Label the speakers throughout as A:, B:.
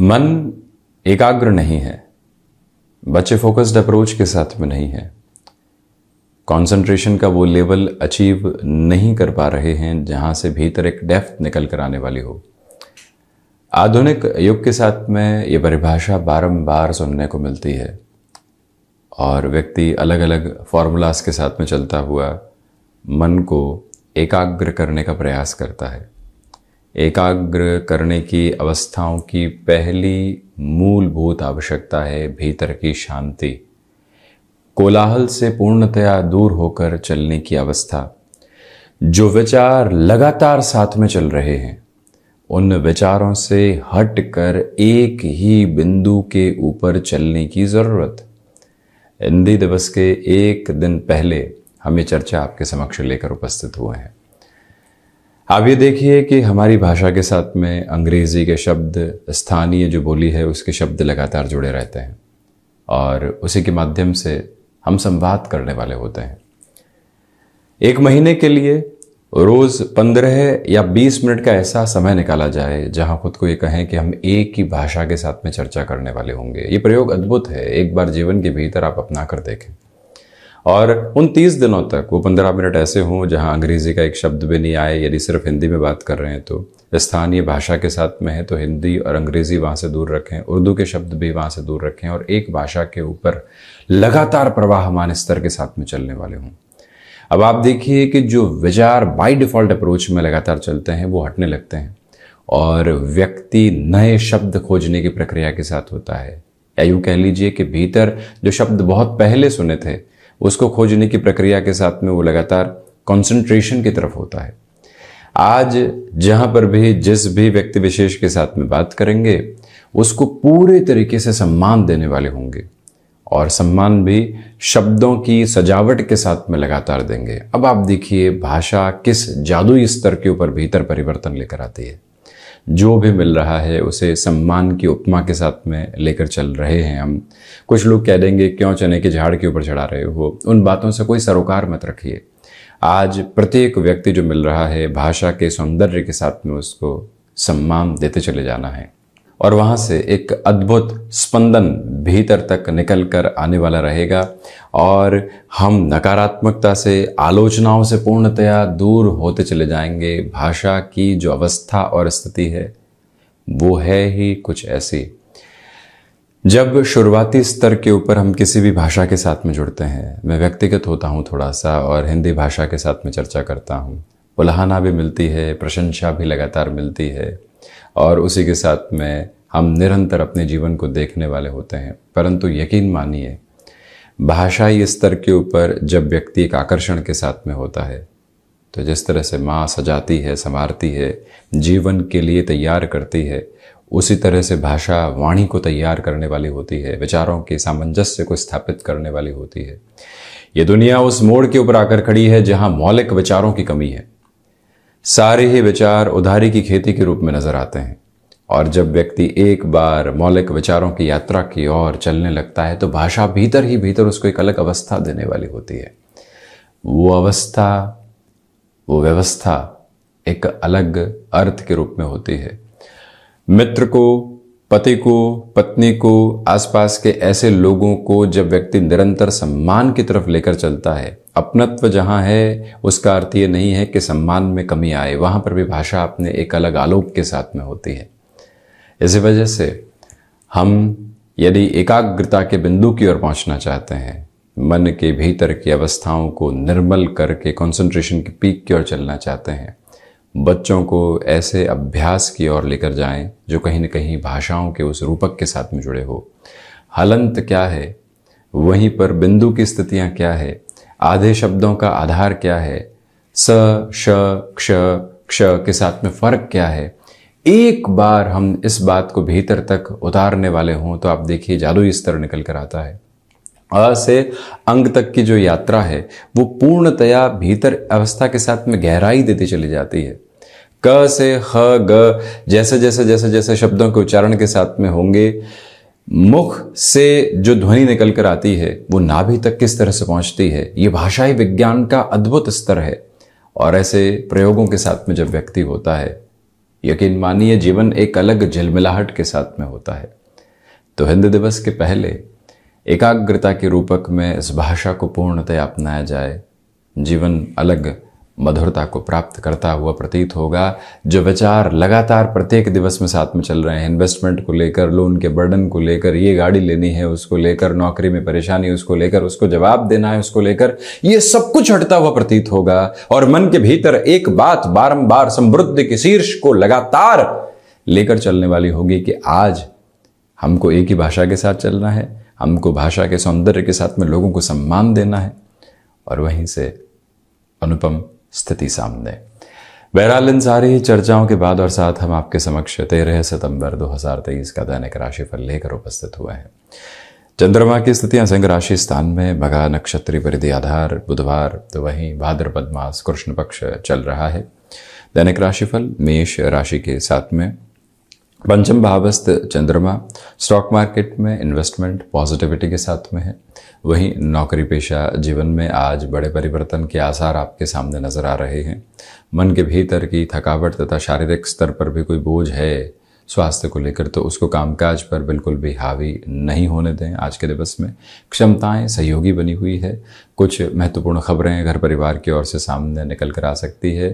A: मन एकाग्र नहीं है बच्चे फोकस्ड अप्रोच के साथ में नहीं है कंसंट्रेशन का वो लेवल अचीव नहीं कर पा रहे हैं जहां से भीतर एक डेफ निकल कर आने वाली हो आधुनिक युग के साथ में ये परिभाषा बारंबार सुनने को मिलती है और व्यक्ति अलग अलग फॉर्मूलाज के साथ में चलता हुआ मन को एकाग्र करने का प्रयास करता है एकाग्र करने की अवस्थाओं की पहली मूलभूत आवश्यकता है भीतर की शांति कोलाहल से पूर्णतया दूर होकर चलने की अवस्था जो विचार लगातार साथ में चल रहे हैं उन विचारों से हटकर एक ही बिंदु के ऊपर चलने की ज़रूरत हिंदी दिवस के एक दिन पहले हम ये चर्चा आपके समक्ष लेकर उपस्थित हुए हैं आप ये देखिए कि हमारी भाषा के साथ में अंग्रेज़ी के शब्द स्थानीय जो बोली है उसके शब्द लगातार जुड़े रहते हैं और उसी के माध्यम से हम संवाद करने वाले होते हैं एक महीने के लिए रोज़ पंद्रह या बीस मिनट का ऐसा समय निकाला जाए जहां खुद को ये कहें कि हम एक ही भाषा के साथ में चर्चा करने वाले होंगे ये प्रयोग अद्भुत है एक बार जीवन के भीतर आप अपना कर देखें और उन तीस दिनों तक वो पंद्रह मिनट ऐसे हों जहाँ अंग्रेज़ी का एक शब्द भी नहीं आए यदि सिर्फ हिंदी में बात कर रहे हैं तो स्थानीय भाषा के साथ में है तो हिंदी और अंग्रेज़ी वहाँ से दूर रखें उर्दू के शब्द भी वहाँ से दूर रखें और एक भाषा के ऊपर लगातार प्रवाह मान स्तर के साथ में चलने वाले हों अब आप देखिए कि जो विचार बाई डिफ़ॉल्ट अप्रोच में लगातार चलते हैं वो हटने लगते हैं और व्यक्ति नए शब्द खोजने की प्रक्रिया के साथ होता है या यूं कह लीजिए कि भीतर जो शब्द बहुत पहले सुने थे उसको खोजने की प्रक्रिया के साथ में वो लगातार कंसंट्रेशन की तरफ होता है आज जहां पर भी जिस भी व्यक्ति विशेष के साथ में बात करेंगे उसको पूरे तरीके से सम्मान देने वाले होंगे और सम्मान भी शब्दों की सजावट के साथ में लगातार देंगे अब आप देखिए भाषा किस जादुई स्तर के ऊपर भीतर परिवर्तन लेकर आती है जो भी मिल रहा है उसे सम्मान की उपमा के साथ में लेकर चल रहे हैं हम कुछ लोग कह देंगे क्यों चने के झाड़ के ऊपर चढ़ा रहे हो उन बातों से कोई सरोकार मत रखिए आज प्रत्येक व्यक्ति जो मिल रहा है भाषा के सौंदर्य के साथ में उसको सम्मान देते चले जाना है और वहाँ से एक अद्भुत स्पंदन भीतर तक निकल कर आने वाला रहेगा और हम नकारात्मकता से आलोचनाओं से पूर्णतया दूर होते चले जाएंगे भाषा की जो अवस्था और स्थिति है वो है ही कुछ ऐसी जब शुरुआती स्तर के ऊपर हम किसी भी भाषा के साथ में जुड़ते हैं मैं व्यक्तिगत होता हूँ थोड़ा सा और हिंदी भाषा के साथ में चर्चा करता हूँ उलाहना भी मिलती है प्रशंसा भी लगातार मिलती है और उसी के साथ में हम निरंतर अपने जीवन को देखने वाले होते हैं परंतु यकीन मानिए भाषाई स्तर के ऊपर जब व्यक्ति एक आकर्षण के साथ में होता है तो जिस तरह से माँ सजाती है संवारती है जीवन के लिए तैयार करती है उसी तरह से भाषा वाणी को तैयार करने वाली होती है विचारों के सामंजस्य को स्थापित करने वाली होती है ये दुनिया उस मोड़ के ऊपर आकर खड़ी है जहाँ मौलिक विचारों की कमी है सारे ही विचार उधारी की खेती के रूप में नजर आते हैं और जब व्यक्ति एक बार मौलिक विचारों की यात्रा की ओर चलने लगता है तो भाषा भीतर ही भीतर उसको एक अलग अवस्था देने वाली होती है वो अवस्था वो व्यवस्था एक अलग अर्थ के रूप में होती है मित्र को पति को पत्नी को आसपास के ऐसे लोगों को जब व्यक्ति निरंतर सम्मान की तरफ लेकर चलता है अपनत्व जहाँ है उसका अर्थ ये नहीं है कि सम्मान में कमी आए वहाँ पर भी भाषा अपने एक अलग आलोक के साथ में होती है इसी वजह से हम यदि एकाग्रता के बिंदु की ओर पहुँचना चाहते हैं मन के भीतर की अवस्थाओं को निर्मल करके कंसंट्रेशन की पीक की ओर चलना चाहते हैं बच्चों को ऐसे अभ्यास की ओर लेकर जाएं जो कहीं न कहीं भाषाओं के उस रूपक के साथ में जुड़े हो हलंत क्या है वहीं पर बिंदु की स्थितियां क्या है आधे शब्दों का आधार क्या है स श क्ष क्ष के साथ में फर्क क्या है एक बार हम इस बात को भीतर तक उतारने वाले हों तो आप देखिए जादू स्तर निकल कर आता है अ से अंग तक की जो यात्रा है वो पूर्णतया भीतर अवस्था के साथ में गहराई देती चली जाती है क से ख ग जैसे जैसे जैसे जैसे शब्दों के उच्चारण के साथ में होंगे मुख से जो ध्वनि निकल कर आती है वो नाभि तक किस तरह से पहुंचती है ये भाषाई विज्ञान का अद्भुत स्तर है और ऐसे प्रयोगों के साथ में जब व्यक्ति होता है यकीन मानिए जीवन एक अलग झिलमिलाहट के साथ में होता है तो हिंदी दिवस के पहले एकाग्रता के रूपक में इस भाषा को पूर्णतया अपनाया जाए जीवन अलग मधुरता को प्राप्त करता हुआ प्रतीत होगा जो विचार लगातार प्रत्येक दिवस में साथ में चल रहे हैं इन्वेस्टमेंट को लेकर लोन के बर्डन को लेकर ये गाड़ी लेनी है उसको लेकर नौकरी में परेशानी उसको लेकर उसको जवाब देना है उसको लेकर ये सब कुछ हटता हुआ प्रतीत होगा और मन के भीतर एक बात बारंबार समृद्ध के शीर्ष को लगातार लेकर चलने वाली होगी कि आज हमको एक ही भाषा के साथ चलना है हमको भाषा के सौंदर्य के साथ में लोगों को सम्मान देना है और वहीं से अनुपम स्थिति सामने बहरहाल इन सारी चर्चाओं के बाद और साथ हम आपके समक्ष तेरह सितंबर 2023 का दैनिक राशि फल लेकर उपस्थित हुए हैं चंद्रमा की स्थितियां संघ राशि स्थान में मघा नक्षत्री परिधि आधार बुधवार तो वहीं भाद्रपद मास कृष्ण पक्ष चल रहा है दैनिक राशिफल मेष राशि के साथ में पंचम भावस्थ चंद्रमा स्टॉक मार्केट में इन्वेस्टमेंट पॉजिटिविटी के साथ में है वहीं नौकरी पेशा जीवन में आज बड़े परिवर्तन के आसार आपके सामने नज़र आ रहे हैं मन के भीतर की थकावट तथा शारीरिक स्तर पर भी कोई बोझ है स्वास्थ्य को लेकर तो उसको कामकाज पर बिल्कुल भी हावी नहीं होने दें आज के दिवस में क्षमताएं सहयोगी बनी हुई है कुछ महत्वपूर्ण खबरें घर परिवार की ओर से सामने निकल कर आ सकती है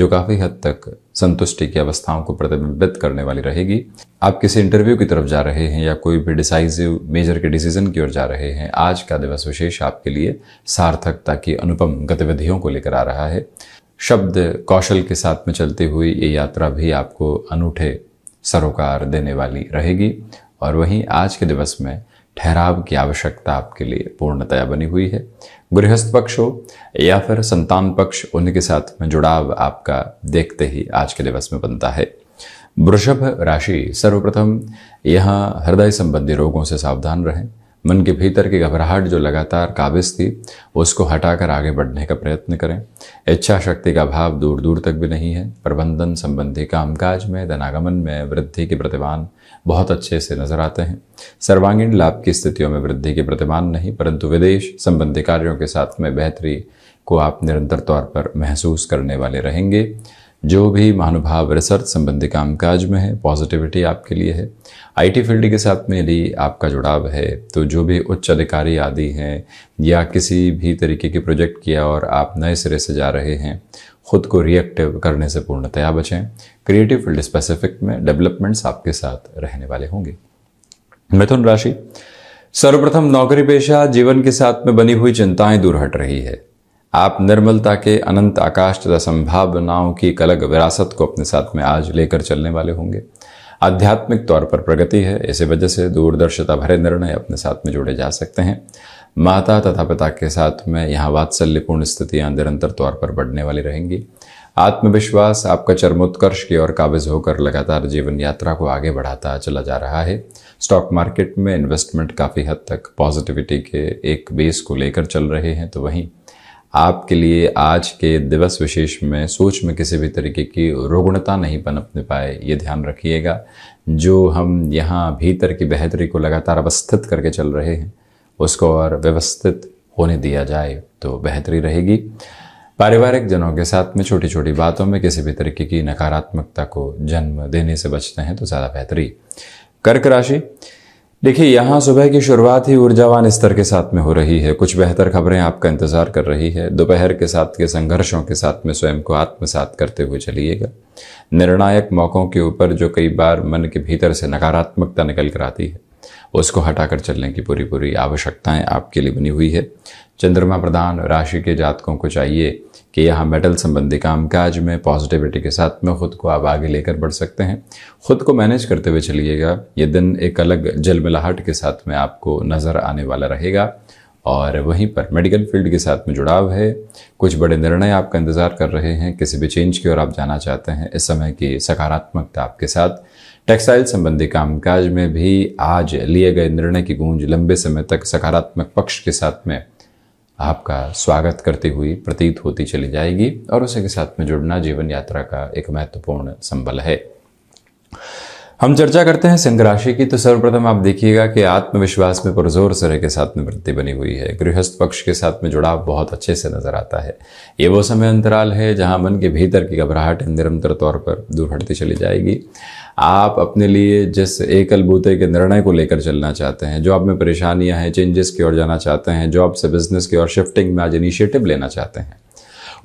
A: जो काफ़ी हद तक संतुष्टि की अवस्थाओं को प्रतिबिंबित करने वाली रहेगी आप किसी इंटरव्यू की तरफ जा रहे हैं या कोई भी डिसाइजिव मेजर के डिसीजन की ओर जा रहे हैं आज का दिवस विशेष आपके लिए सार्थकता की अनुपम गतिविधियों को लेकर आ रहा है शब्द कौशल के साथ में चलती हुई ये यात्रा भी आपको अनूठे सरोकार देने वाली रहेगी और वहीं आज के दिवस में ठहराव की आवश्यकता आपके लिए पूर्णतया बनी हुई है गृहस्थ पक्ष हो या फिर संतान पक्ष उनके साथ में जुड़ाव आपका देखते ही आज के दिवस में बनता है वृषभ राशि सर्वप्रथम यहाँ हृदय संबंधी रोगों से सावधान रहें मन के भीतर की घबराहट जो लगातार काबिज थी उसको हटाकर आगे बढ़ने का प्रयत्न करें इच्छा शक्ति का भाव दूर दूर तक भी नहीं है प्रबंधन संबंधी कामकाज में धनागमन में वृद्धि के प्रतिमान बहुत अच्छे से नजर आते हैं सर्वांगीण लाभ की स्थितियों में वृद्धि के प्रतिमान नहीं परंतु विदेश संबंधी कार्यों के साथ में बेहतरी को आप निरंतर तौर पर महसूस करने वाले रहेंगे जो भी महानुभाव रिसर्च संबंधी कामकाज में है पॉजिटिविटी आपके लिए है आईटी फील्ड के साथ में यदि आपका जुड़ाव है तो जो भी उच्च अधिकारी आदि हैं या किसी भी तरीके के प्रोजेक्ट किया और आप नए सिरे से जा रहे हैं खुद को रिएक्टिव करने से पूर्णतया बचें क्रिएटिव फील्ड स्पेसिफिक में डेवलपमेंट्स आपके साथ रहने वाले होंगे मिथुन राशि सर्वप्रथम नौकरी पेशा जीवन के साथ में बनी हुई चिंताएं दूर हट रही है आप निर्मलता के अनंत आकाश तथा संभावनाओं की कलग विरासत को अपने साथ में आज लेकर चलने वाले होंगे आध्यात्मिक तौर पर प्रगति है इसी वजह से दूरदर्शिता भरे निर्णय अपने साथ में जोड़े जा सकते हैं माता तथा पिता के साथ में यहाँ वात्सल्यपूर्ण स्थितियाँ निरंतर तौर पर बढ़ने वाली रहेंगी आत्मविश्वास आपका चरमोत्कर्ष की ओर काबिज होकर लगातार जीवन यात्रा को आगे बढ़ाता चला जा रहा है स्टॉक मार्केट में इन्वेस्टमेंट काफ़ी हद तक पॉजिटिविटी के एक बेस को लेकर चल रहे हैं तो वहीं आपके लिए आज के दिवस विशेष में सोच में किसी भी तरीके की रुग्णता नहीं पनपने पाए ये ध्यान रखिएगा जो हम यहाँ भीतर की बेहतरी को लगातार अवस्थित करके चल रहे हैं उसको और व्यवस्थित होने दिया जाए तो बेहतरी रहेगी पारिवारिक जनों के साथ में छोटी छोटी बातों में किसी भी तरीके की नकारात्मकता को जन्म देने से बचते हैं तो ज़्यादा बेहतरी कर्क राशि देखिए यहाँ सुबह की शुरुआत ही ऊर्जावान स्तर के साथ में हो रही है कुछ बेहतर खबरें आपका इंतजार कर रही है दोपहर के साथ के संघर्षों के साथ में स्वयं को आत्मसात करते हुए चलिएगा निर्णायक मौक़ों के ऊपर जो कई बार मन के भीतर से नकारात्मकता निकल कर आती है उसको हटाकर चलने की पूरी पूरी आवश्यकताएं आपके लिए बनी हुई है चंद्रमा प्रधान राशि के जातकों को चाहिए कि यहाँ मेटल संबंधी कामकाज में पॉजिटिविटी के साथ में खुद को आप आगे लेकर बढ़ सकते हैं खुद को मैनेज करते हुए चलिएगा ये दिन एक अलग जलमिलाहट के साथ में आपको नज़र आने वाला रहेगा और वहीं पर मेडिकल फील्ड के साथ में जुड़ाव है कुछ बड़े निर्णय आपका इंतज़ार कर रहे हैं किसी भी चेंज की ओर आप जाना चाहते हैं इस समय की सकारात्मकता आपके साथ टेक्सटाइल संबंधी कामकाज में भी आज लिए गए निर्णय की गूंज लंबे समय तक सकारात्मक पक्ष के साथ में आपका स्वागत करती हुई प्रतीत होती चली जाएगी और उसी के साथ में जुड़ना जीवन यात्रा का एक महत्वपूर्ण संबल है हम चर्चा करते हैं सिंह राशि की तो सर्वप्रथम आप देखिएगा कि आत्मविश्वास में पुरजोर सरह के साथ में वृद्धि बनी हुई है गृहस्थ पक्ष के साथ में जुड़ाव बहुत अच्छे से नजर आता है ये वो समय अंतराल है जहां मन के भीतर की घबराहट निरंतर तौर पर दूर हटती चली जाएगी आप अपने लिए जिस एकल बूते के निर्णय को लेकर चलना चाहते हैं जॉब में परेशानियां हैं चेंजेस की ओर जाना चाहते हैं जॉब से बिजनेस की ओर शिफ्टिंग में आज इनिशिएटिव लेना चाहते हैं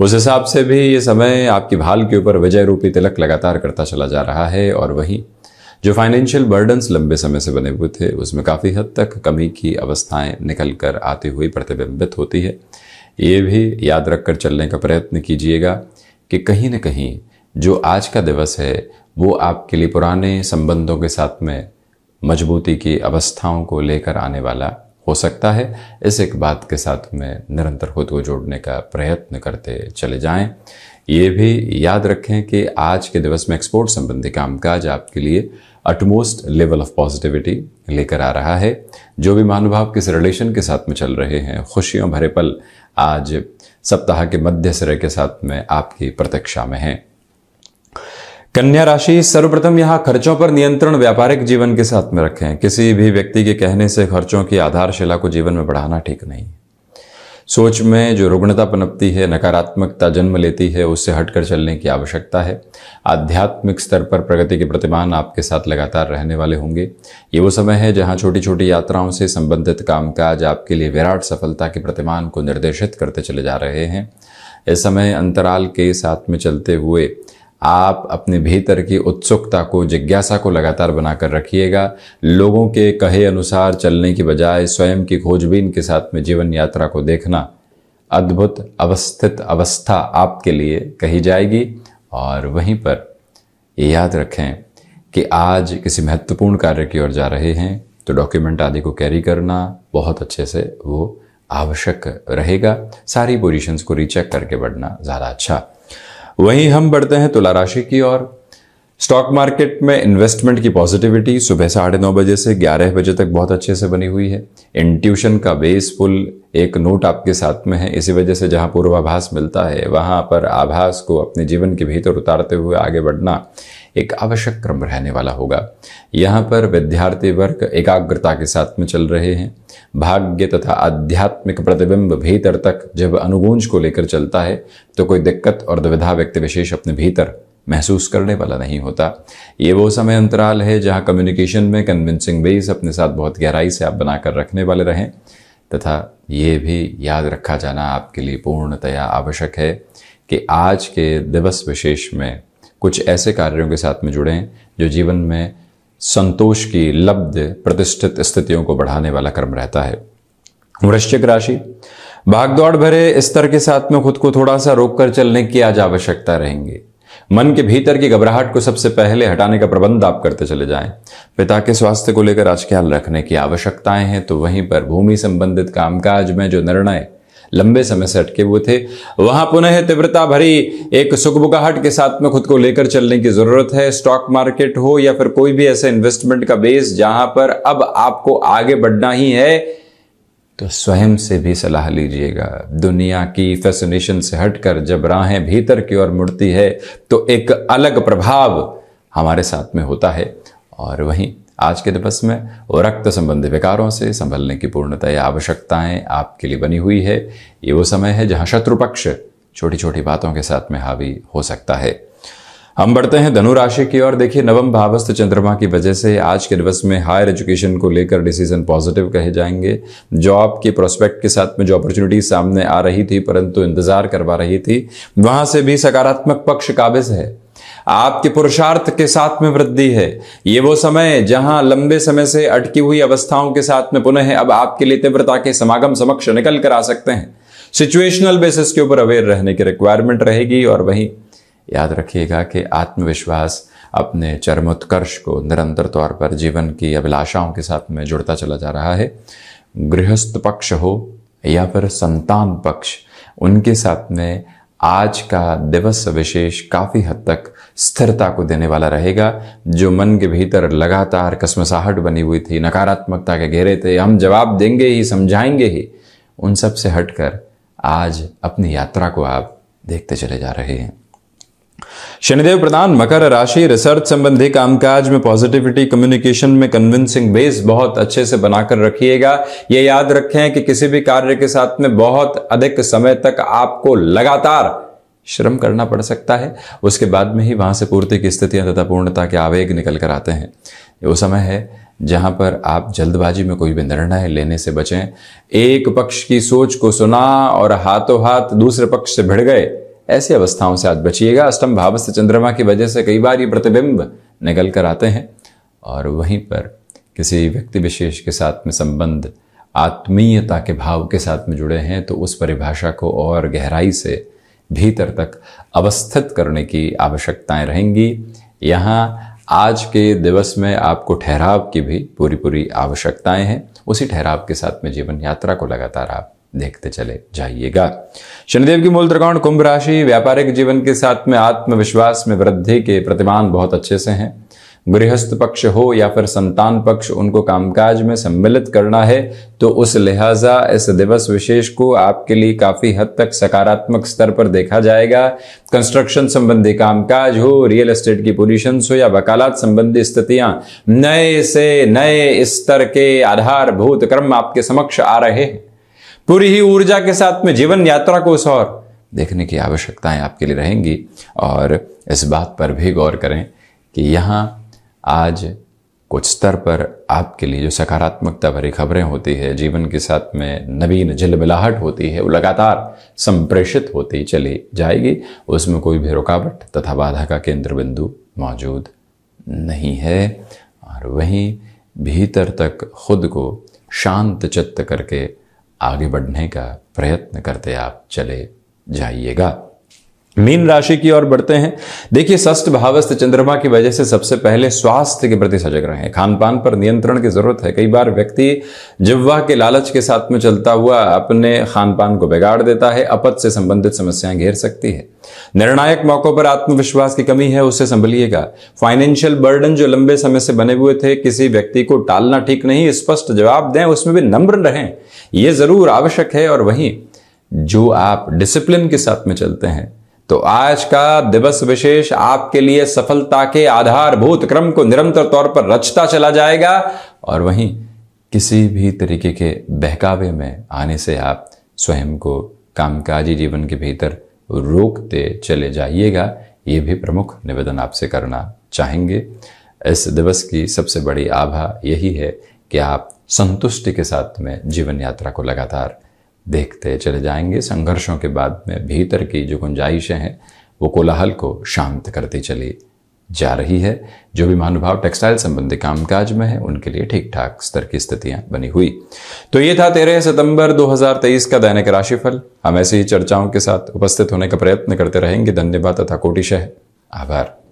A: उस हिसाब से भी ये समय आपकी भाल के ऊपर विजय रूपी तिलक लगातार करता चला जा रहा है और वहीं जो फाइनेंशियल बर्डन्स लंबे समय से बने हुए थे उसमें काफ़ी हद तक कमी की अवस्थाएं निकल कर आती हुई प्रतिबिंबित होती है ये भी याद रख कर चलने का प्रयत्न कीजिएगा कि कहीं ना कहीं जो आज का दिवस है वो आपके लिए पुराने संबंधों के साथ में मजबूती की अवस्थाओं को लेकर आने वाला हो सकता है इस एक बात के साथ में निरंतर खुद को जोड़ने का प्रयत्न करते चले जाएं ये भी याद रखें कि आज के दिवस में एक्सपोर्ट संबंधी कामकाज आपके लिए अटमोस्ट लेवल ऑफ पॉजिटिविटी लेकर आ रहा है जो भी महानुभाव किस रिलेशन के साथ में चल रहे हैं खुशियों भरे पल आज सप्ताह के मध्य सिरे के साथ में आपकी प्रतीक्षा में है कन्या राशि सर्वप्रथम यहां खर्चों पर नियंत्रण व्यापारिक जीवन के साथ में रखें किसी भी व्यक्ति के कहने से खर्चों की आधारशिला को जीवन में बढ़ाना ठीक नहीं सोच में जो रुग्णता पनपती है नकारात्मकता जन्म लेती है उससे हटकर चलने की आवश्यकता है आध्यात्मिक स्तर पर प्रगति के प्रतिमान आपके साथ लगातार रहने वाले होंगे ये वो समय है जहां छोटी छोटी यात्राओं से संबंधित कामकाज आपके लिए विराट सफलता के प्रतिमान को निर्देशित करते चले जा रहे हैं इस समय अंतराल के साथ में चलते हुए आप अपने भीतर की उत्सुकता को जिज्ञासा को लगातार बनाकर रखिएगा लोगों के कहे अनुसार चलने की बजाय स्वयं की खोजबीन के साथ में जीवन यात्रा को देखना अद्भुत अवस्थित अवस्था आपके लिए कही जाएगी और वहीं पर याद रखें कि आज किसी महत्वपूर्ण कार्य की ओर जा रहे हैं तो डॉक्यूमेंट आदि को कैरी करना बहुत अच्छे से वो आवश्यक रहेगा सारी पोजीशंस को रीचेक करके बढ़ना ज़्यादा अच्छा वहीं हम बढ़ते हैं तुला राशि की ओर स्टॉक मार्केट में इन्वेस्टमेंट की पॉजिटिविटी सुबह साढ़े नौ बजे से ग्यारह बजे तक बहुत अच्छे से बनी हुई है इंट्यूशन का बेस पुल एक नोट आपके साथ में है इसी वजह से जहां पूर्वाभास मिलता है वहां पर आभास को अपने जीवन के भीतर उतारते हुए आगे बढ़ना एक आवश्यक क्रम रहने वाला होगा यहाँ पर विद्यार्थी वर्ग एकाग्रता के साथ में चल रहे हैं भाग्य तथा आध्यात्मिक प्रतिबिंब भीतर तक जब अनुगूंज को लेकर चलता है तो कोई दिक्कत और दुविधा व्यक्ति विशेष अपने भीतर महसूस करने वाला नहीं होता ये वो समय अंतराल है जहाँ कम्युनिकेशन में कन्विंसिंग वेज अपने साथ बहुत गहराई से आप बनाकर रखने वाले रहें तथा ये भी याद रखा जाना आपके लिए पूर्णतया आवश्यक है कि आज के दिवस विशेष में कुछ ऐसे कार्यों के साथ में जुड़ें जो जीवन में संतोष की लब्ध प्रतिष्ठित स्थितियों को बढ़ाने वाला कर्म रहता है वृश्चिक राशि भागदौड़ भरे स्तर के साथ में खुद को थोड़ा सा रोक कर चलने की आज आवश्यकता रहेंगे मन के भीतर की घबराहट को सबसे पहले हटाने का प्रबंध आप करते चले जाएं। पिता के स्वास्थ्य को लेकर आज ख्याल रखने की आवश्यकताएं हैं तो वहीं पर भूमि संबंधित कामकाज में जो निर्णय लंबे समय से अटके हुए थे वहां पुनः तीव्रता भरी एक सुखबुकाहट के साथ में खुद को लेकर चलने की जरूरत है स्टॉक मार्केट हो या फिर कोई भी ऐसे इन्वेस्टमेंट का बेस जहां पर अब आपको आगे बढ़ना ही है तो स्वयं से भी सलाह लीजिएगा दुनिया की फैसिनेशन से हटकर जब राहें भीतर की ओर मुड़ती है तो एक अलग प्रभाव हमारे साथ में होता है और वहीं आज के दिवस में रक्त संबंधी विकारों से संभलने की पूर्णतः आवश्यकताएं आपके लिए बनी हुई है ये वो समय है जहां शत्रु पक्ष छोटी छोटी बातों के साथ में हावी हो सकता है हम बढ़ते हैं धनु राशि की ओर देखिए नवम भावस्थ चंद्रमा की वजह से आज के दिवस में हायर एजुकेशन को लेकर डिसीजन पॉजिटिव कहे जाएंगे जॉब के प्रोस्पेक्ट के साथ में जो अपॉर्चुनिटी सामने आ रही थी परंतु इंतजार करवा रही थी वहां से भी सकारात्मक पक्ष काबिज है आपके पुरुषार्थ के साथ में वृद्धि है ये वो समय जहां लंबे समय से अटकी हुई अवस्थाओं के साथ में पुनः अब आपके लिए तीव्रता के समागम समक्ष निकल कर आ सकते हैं सिचुएशनल बेसिस के ऊपर अवेयर रहने की रिक्वायरमेंट रहेगी और वहीं याद रखिएगा कि आत्मविश्वास अपने चरमोत्कर्ष को निरंतर तौर पर जीवन की अभिलाषाओं के साथ में जुड़ता चला जा रहा है गृहस्थ पक्ष हो या फिर संतान पक्ष उनके साथ में आज का दिवस विशेष काफ़ी हद तक स्थिरता को देने वाला रहेगा जो मन के भीतर लगातार कसमसाहट बनी हुई थी नकारात्मकता के घेरे थे हम जवाब देंगे ही समझाएंगे ही उन सब से हटकर आज अपनी यात्रा को आप देखते चले जा रहे हैं शनिदेव प्रधान मकर राशि रिसर्च संबंधी कामकाज में पॉजिटिविटी कम्युनिकेशन में कन्विंसिंग बेस बहुत अच्छे से बनाकर रखिएगा ये याद रखें कि किसी भी कार्य के साथ में बहुत अधिक समय तक आपको लगातार श्रम करना पड़ सकता है उसके बाद में ही वहां से पूर्ति की स्थितियां तथा पूर्णता के आवेग निकल कर आते हैं वो समय है जहां पर आप जल्दबाजी में कोई भी निर्णय लेने से बचें एक पक्ष की सोच को सुना और हाथों हाथ दूसरे पक्ष से भिड़ गए ऐसी अवस्थाओं से आज बचिएगा अष्टम भाव से चंद्रमा की वजह से कई बार ये प्रतिबिंब निकल कर आते हैं और वहीं पर किसी व्यक्ति विशेष के साथ में संबंध आत्मीयता के भाव के साथ में जुड़े हैं तो उस परिभाषा को और गहराई से भीतर तक अवस्थित करने की आवश्यकताएं रहेंगी यहाँ आज के दिवस में आपको ठहराव की भी पूरी पूरी आवश्यकताएं हैं उसी ठहराव के साथ में जीवन यात्रा को लगातार आप देखते चले जाइएगा शनिदेव की मूल त्रिकोण कुंभ राशि व्यापारिक जीवन के साथ में आत्मविश्वास में वृद्धि के प्रतिमान बहुत अच्छे से हैं गृहस्थ पक्ष हो या फिर संतान पक्ष उनको कामकाज में सम्मिलित करना है तो उस लिहाजा इस दिवस विशेष को आपके लिए काफ़ी हद तक सकारात्मक स्तर पर देखा जाएगा कंस्ट्रक्शन संबंधी कामकाज हो रियल एस्टेट की पोजिशन हो या वकालत संबंधी स्थितियां नए से नए स्तर के आधारभूत क्रम आपके समक्ष आ रहे हैं पूरी ही ऊर्जा के साथ में जीवन यात्रा को उस और देखने की आवश्यकताएं आपके लिए रहेंगी और इस बात पर भी गौर करें कि यहाँ आज कुछ स्तर पर आपके लिए जो सकारात्मकता भरी खबरें होती है जीवन के साथ में नवीन झिलमिलाहट होती है वो लगातार संप्रेषित होती चली जाएगी उसमें कोई भी रुकावट तथा बाधा का केंद्र बिंदु मौजूद नहीं है और वहीं भीतर तक खुद को शांत चित्त करके आगे बढ़ने का प्रयत्न करते आप चले जाइएगा मीन राशि की ओर बढ़ते हैं देखिए सस्त भावस्थ चंद्रमा की वजह से सबसे पहले स्वास्थ्य के प्रति सजग रहे खान पान पर नियंत्रण की जरूरत है कई बार व्यक्ति जिब्वा के लालच के साथ में चलता हुआ अपने खान पान को बिगाड़ देता है अपत से संबंधित समस्याएं घेर सकती है निर्णायक मौकों पर आत्मविश्वास की कमी है उससे संभलिएगा फाइनेंशियल बर्डन जो लंबे समय से बने हुए थे किसी व्यक्ति को टालना ठीक नहीं स्पष्ट जवाब दें उसमें भी नम्र रहें यह जरूर आवश्यक है और वहीं जो आप डिसिप्लिन के साथ में चलते हैं तो आज का दिवस विशेष आपके लिए सफलता के आधारभूत क्रम को निरंतर तौर पर रचता चला जाएगा और वहीं किसी भी तरीके के बहकावे में आने से आप स्वयं को कामकाजी जीवन के भीतर रोकते चले जाइएगा ये भी प्रमुख निवेदन आपसे करना चाहेंगे इस दिवस की सबसे बड़ी आभा यही है कि आप संतुष्टि के साथ में जीवन यात्रा को लगातार देखते चले जाएंगे संघर्षों के बाद में भीतर की जो गुंजाइशें हैं वो कोलाहल को शांत करती चली जा रही है जो भी महानुभाव टेक्सटाइल संबंधी कामकाज में है उनके लिए ठीक ठाक स्तर की स्थितियां बनी हुई तो ये था तेरह सितंबर 2023 का दैनिक राशिफल हम ऐसी ही चर्चाओं के साथ उपस्थित होने का प्रयत्न करते रहेंगे धन्यवाद तथा कोटिशह आभार